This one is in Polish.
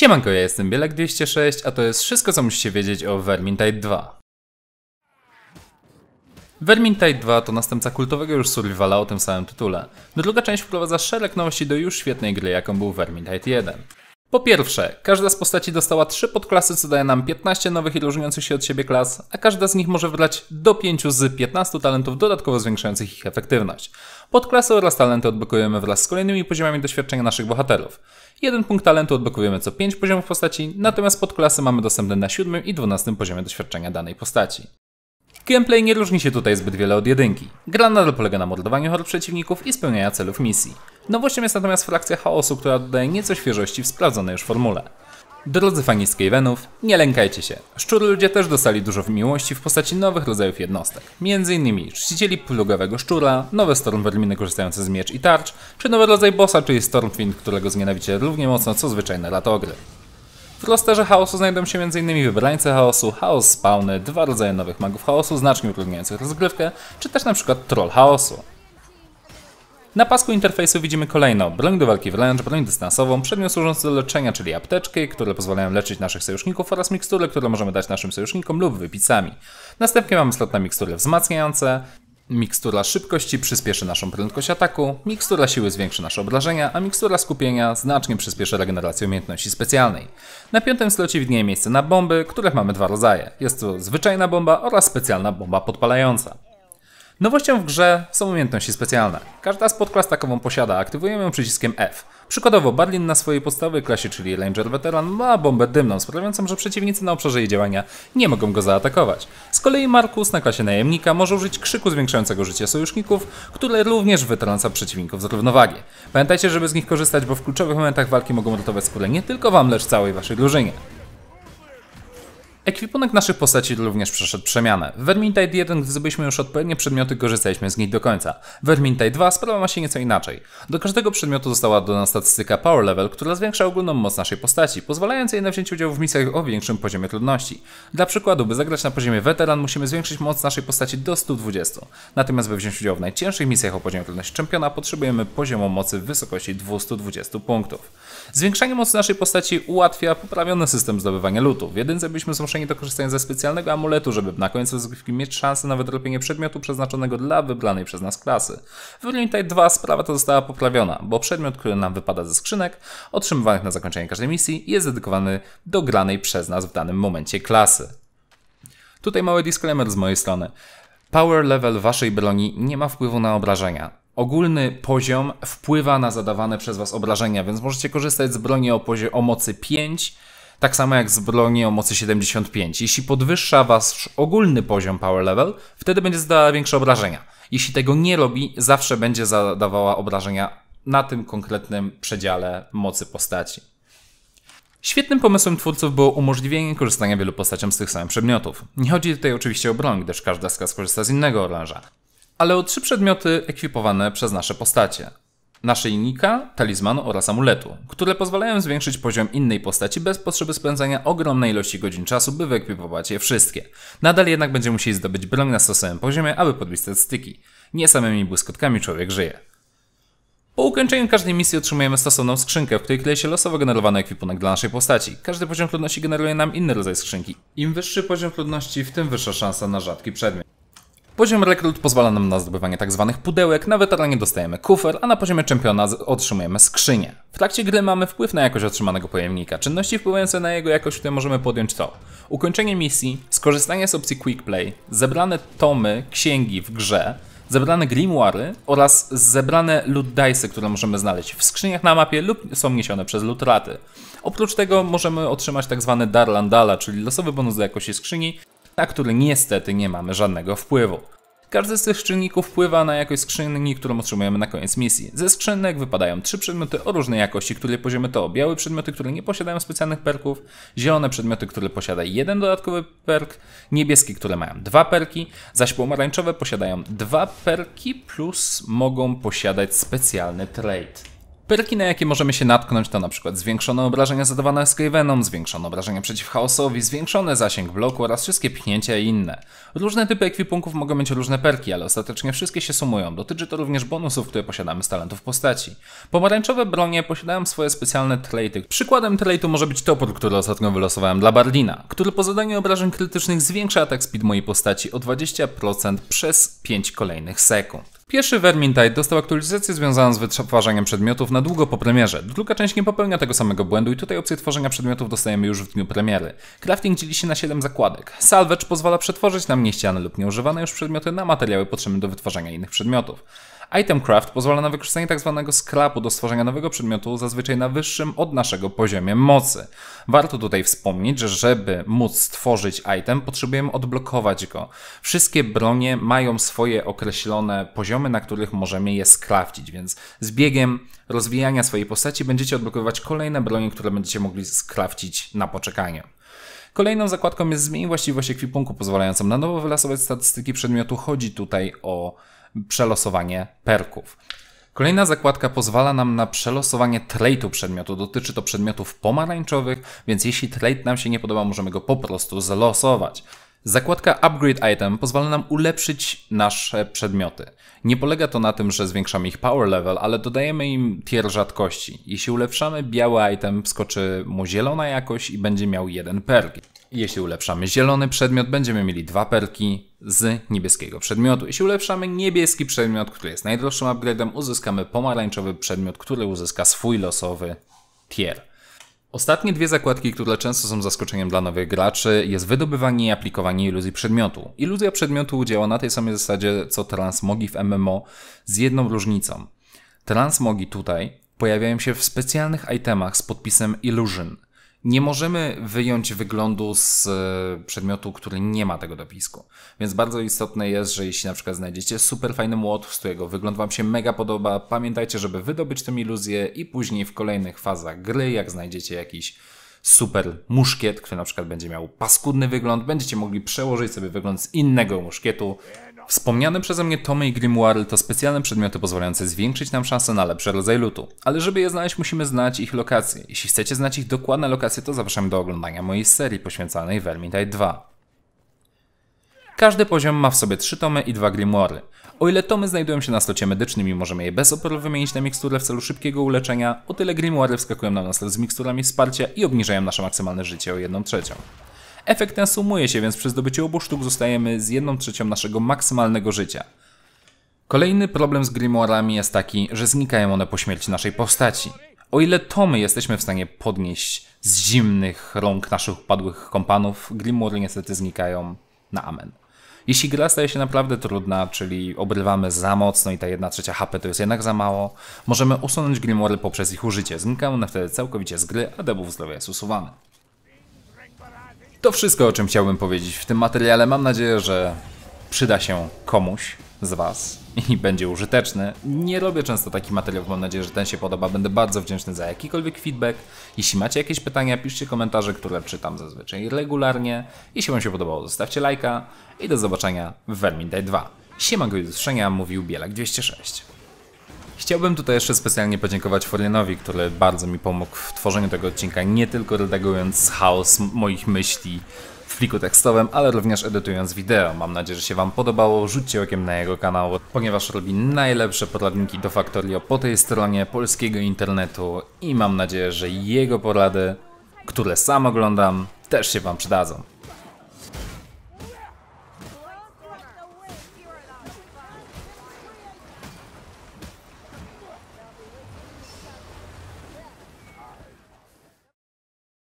Siemanko, ja jestem Bielak206, a to jest wszystko co musicie wiedzieć o Vermintide 2. Vermintide 2 to następca kultowego już survivala o tym samym tytule. No druga część wprowadza szereg nowości do już świetnej gry, jaką był Vermintide 1. Po pierwsze, każda z postaci dostała 3 podklasy, co daje nam 15 nowych i różniących się od siebie klas, a każda z nich może wydać do 5 z 15 talentów dodatkowo zwiększających ich efektywność. Podklasy oraz talenty odblokujemy wraz z kolejnymi poziomami doświadczenia naszych bohaterów. Jeden punkt talentu odblokujemy co 5 poziomów postaci, natomiast podklasy mamy dostępne na 7 i 12 poziomie doświadczenia danej postaci. Gameplay nie różni się tutaj zbyt wiele od jedynki. Gra nadal polega na mordowaniu chorób przeciwników i spełniania celów misji. Nowością jest natomiast frakcja chaosu, która dodaje nieco świeżości w sprawdzonej już formule. Drodzy fani Skavenów, nie lękajcie się. Szczury ludzie też dostali dużo miłości w postaci nowych rodzajów jednostek. M.in. czcicieli plugawego szczura, nowe storm korzystające z miecz i tarcz, czy nowy rodzaj bossa, czyli Stormwind, którego znienawidzicie równie mocno co zwyczajne latogry. W rosterze chaosu znajdą się m.in. wybrańcy chaosu, chaos spawny, dwa rodzaje nowych magów chaosu, znacznie utrudniających rozgrywkę, czy też np. troll chaosu. Na pasku interfejsu widzimy kolejno broń do walki wręcz, broń dystansową, przedmiot służący do leczenia, czyli apteczki, które pozwalają leczyć naszych sojuszników oraz mikstury, które możemy dać naszym sojusznikom lub wypicami. Następnie mamy slot na mikstury wzmacniające, Mikstura szybkości przyspieszy naszą prędkość ataku, mikstura siły zwiększy nasze obrażenia, a mikstura skupienia znacznie przyspieszy regenerację umiejętności specjalnej. Na piątym slocie widnieje miejsce na bomby, których mamy dwa rodzaje. Jest to zwyczajna bomba oraz specjalna bomba podpalająca. Nowością w grze są umiejętności specjalne. Każda z podklas takową posiada, aktywujemy ją przyciskiem F. Przykładowo Badlin na swojej podstawowej klasie, czyli Ranger Veteran, ma bombę dymną, sprawiającą, że przeciwnicy na obszarze jej działania nie mogą go zaatakować. Z kolei Markus na klasie Najemnika może użyć krzyku zwiększającego życie sojuszników, które również wytrąca przeciwników z równowagi. Pamiętajcie, żeby z nich korzystać, bo w kluczowych momentach walki mogą ratować skórę nie tylko wam, lecz całej waszej drużynie. Ekwipunek naszej postaci również przeszedł przemianę. W Vermintide 1, gdzie zdobyliśmy już odpowiednie przedmioty, korzystaliśmy z nich do końca. W Vermintide 2 sprawa ma się nieco inaczej. Do każdego przedmiotu została dodana statystyka Power Level, która zwiększa ogólną moc naszej postaci, pozwalając jej na wzięcie udziału w misjach o większym poziomie trudności. Dla przykładu, by zagrać na poziomie Veteran, musimy zwiększyć moc naszej postaci do 120. Natomiast by wziąć udział w najcięższych misjach o poziomie trudności czempiona, potrzebujemy poziomu mocy w wysokości 220 punktów. Zwiększanie mocy naszej postaci ułatwia poprawiony system zdobywania lutu. W jedynce byliśmy zmuszeni do korzystania ze specjalnego amuletu, żeby na końcu rozgrywki mieć szansę na wydropienie przedmiotu przeznaczonego dla wybranej przez nas klasy. W Runetype 2 sprawa ta została poprawiona, bo przedmiot, który nam wypada ze skrzynek, otrzymywanych na zakończenie każdej misji, jest dedykowany do granej przez nas w danym momencie klasy. Tutaj mały disclaimer z mojej strony. Power level waszej broni nie ma wpływu na obrażenia. Ogólny poziom wpływa na zadawane przez was obrażenia, więc możecie korzystać z broni o, o mocy 5, tak samo jak z broni o mocy 75. Jeśli podwyższa wasz ogólny poziom power level, wtedy będzie zadawała większe obrażenia. Jeśli tego nie robi, zawsze będzie zadawała obrażenia na tym konkretnym przedziale mocy postaci. Świetnym pomysłem twórców było umożliwienie korzystania wielu postaciom z tych samych przedmiotów. Nie chodzi tutaj oczywiście o broń, gdyż każda z skorzysta z innego oręża, ale o trzy przedmioty ekwipowane przez nasze postacie naszyjnika, talizmanu oraz amuletu, które pozwalają zwiększyć poziom innej postaci bez potrzeby spędzania ogromnej ilości godzin czasu, by wyekwipować je wszystkie. Nadal jednak będzie musieli zdobyć broń na stosownym poziomie, aby podbić statystyki. Nie samymi błyskotkami człowiek żyje. Po ukończeniu każdej misji otrzymujemy stosowną skrzynkę, w której kryje się losowo generowany ekwipunek dla naszej postaci. Każdy poziom trudności generuje nam inny rodzaj skrzynki. Im wyższy poziom trudności, w tym wyższa szansa na rzadki przedmiot. Poziom rekrut pozwala nam na zdobywanie tzw. Tak pudełek, na weteranie dostajemy kufer, a na poziomie czempiona otrzymujemy skrzynię. W trakcie gry mamy wpływ na jakość otrzymanego pojemnika. Czynności wpływające na jego jakość, które możemy podjąć to ukończenie misji, skorzystanie z opcji Quick Play, zebrane tomy, księgi w grze, zebrane grimoire oraz zebrane loot dice, które możemy znaleźć w skrzyniach na mapie lub są niesione przez raty. Oprócz tego możemy otrzymać tzw. Tak Darlandala, czyli losowy bonus do jakości skrzyni na który niestety nie mamy żadnego wpływu. Każdy z tych czynników wpływa na jakość skrzyni, którą otrzymujemy na koniec misji. Ze skrzynek wypadają trzy przedmioty o różnej jakości, które poziomy to białe przedmioty, które nie posiadają specjalnych perków, zielone przedmioty, które posiadają jeden dodatkowy perk, niebieskie, które mają dwa perki, zaś pomarańczowe posiadają dwa perki plus mogą posiadać specjalny trade. Perki, na jakie możemy się natknąć, to na przykład zwiększone obrażenia zadawane Skavenom, zwiększone obrażenia przeciw chaosowi, zwiększony zasięg bloku oraz wszystkie pchnięcia i inne. Różne typy ekwipunków mogą mieć różne perki, ale ostatecznie wszystkie się sumują. Dotyczy to również bonusów, które posiadamy z talentów postaci. Pomarańczowe bronie posiadają swoje specjalne traity. Przykładem traitu może być topór, który ostatnio wylosowałem dla Bardina, który po zadaniu obrażeń krytycznych zwiększa atak speed mojej postaci o 20% przez 5 kolejnych sekund. Pierwszy Vermintide dostał aktualizację związaną z wytwarzaniem przedmiotów na długo po premierze. Druga część nie popełnia tego samego błędu i tutaj opcję tworzenia przedmiotów dostajemy już w dniu premiery. Crafting dzieli się na 7 zakładek. Salvage pozwala przetworzyć nam nieściane lub nieużywane już przedmioty na materiały potrzebne do wytwarzania innych przedmiotów. Item Craft pozwala na wykorzystanie tzw. Tak sklapu do stworzenia nowego przedmiotu, zazwyczaj na wyższym od naszego poziomie mocy. Warto tutaj wspomnieć, że żeby móc stworzyć item, potrzebujemy odblokować go. Wszystkie bronie mają swoje określone poziomy, poziomy, na których możemy je skrafcić, więc z biegiem rozwijania swojej postaci będziecie odblokowywać kolejne broni, które będziecie mogli skrafcić na poczekaniu. Kolejną zakładką jest zmień właściwość ekwipunku, pozwalającą na nowo wylasować statystyki przedmiotu. Chodzi tutaj o przelosowanie perków. Kolejna zakładka pozwala nam na przelosowanie trade'u przedmiotu. Dotyczy to przedmiotów pomarańczowych, więc jeśli trade nam się nie podoba, możemy go po prostu zlosować. Zakładka Upgrade Item pozwala nam ulepszyć nasze przedmioty. Nie polega to na tym, że zwiększamy ich power level, ale dodajemy im tier rzadkości. Jeśli ulepszamy biały item, wskoczy mu zielona jakość i będzie miał jeden perk. Jeśli ulepszamy zielony przedmiot, będziemy mieli dwa perki z niebieskiego przedmiotu. Jeśli ulepszamy niebieski przedmiot, który jest najdroższym upgrade'em, uzyskamy pomarańczowy przedmiot, który uzyska swój losowy tier. Ostatnie dwie zakładki, które często są zaskoczeniem dla nowych graczy, jest wydobywanie i aplikowanie iluzji przedmiotu. Iluzja przedmiotu działa na tej samej zasadzie co transmogi w MMO z jedną różnicą. Transmogi tutaj pojawiają się w specjalnych itemach z podpisem Illusion – nie możemy wyjąć wyglądu z e, przedmiotu, który nie ma tego dopisku. Więc bardzo istotne jest, że jeśli na przykład znajdziecie super fajny młot, z którego wygląd Wam się mega podoba, pamiętajcie, żeby wydobyć tę iluzję i później w kolejnych fazach gry, jak znajdziecie jakiś super muszkiet, który na przykład będzie miał paskudny wygląd, będziecie mogli przełożyć sobie wygląd z innego muszkietu Wspomniane przeze mnie tomy i grimoire to specjalne przedmioty pozwalające zwiększyć nam szanse na lepszy rodzaj lutu. Ale żeby je znaleźć, musimy znać ich lokacje. Jeśli chcecie znać ich dokładne lokacje, to zapraszam do oglądania mojej serii poświęconej Vermintide 2. Każdy poziom ma w sobie 3 tomy i 2 grimoire. O ile tomy znajdują się na slocie medycznym i możemy je bez oporu wymienić na miksturę w celu szybkiego uleczenia, o tyle grimoire wskakują na nas z miksturami wsparcia i obniżają nasze maksymalne życie o 1 trzecią. Efekt ten sumuje się, więc przy zdobyciu obu sztuk zostajemy z 1 trzecią naszego maksymalnego życia. Kolejny problem z grimoarami jest taki, że znikają one po śmierci naszej postaci. O ile to my jesteśmy w stanie podnieść z zimnych rąk naszych upadłych kompanów, grimory niestety znikają na amen. Jeśli gra staje się naprawdę trudna, czyli obrywamy za mocno i ta 1 trzecia HP to jest jednak za mało, możemy usunąć grimory poprzez ich użycie. Znikają one wtedy całkowicie z gry, a debuff zdrowia jest usuwany. To wszystko, o czym chciałbym powiedzieć w tym materiale. Mam nadzieję, że przyda się komuś z Was i będzie użyteczny. Nie robię często takich materiałów, mam nadzieję, że ten się podoba. Będę bardzo wdzięczny za jakikolwiek feedback. Jeśli macie jakieś pytania, piszcie komentarze, które czytam zazwyczaj regularnie. Jeśli Wam się podobało, zostawcie lajka i do zobaczenia w Vermin Day 2. Siemanko i do mówił Bielak 206. Chciałbym tutaj jeszcze specjalnie podziękować Forienowi, który bardzo mi pomógł w tworzeniu tego odcinka, nie tylko redagując chaos moich myśli w pliku tekstowym, ale również edytując wideo. Mam nadzieję, że się Wam podobało, rzućcie okiem na jego kanał, ponieważ robi najlepsze poradniki do Factorio po tej stronie polskiego internetu i mam nadzieję, że jego porady, które sam oglądam, też się Wam przydadzą.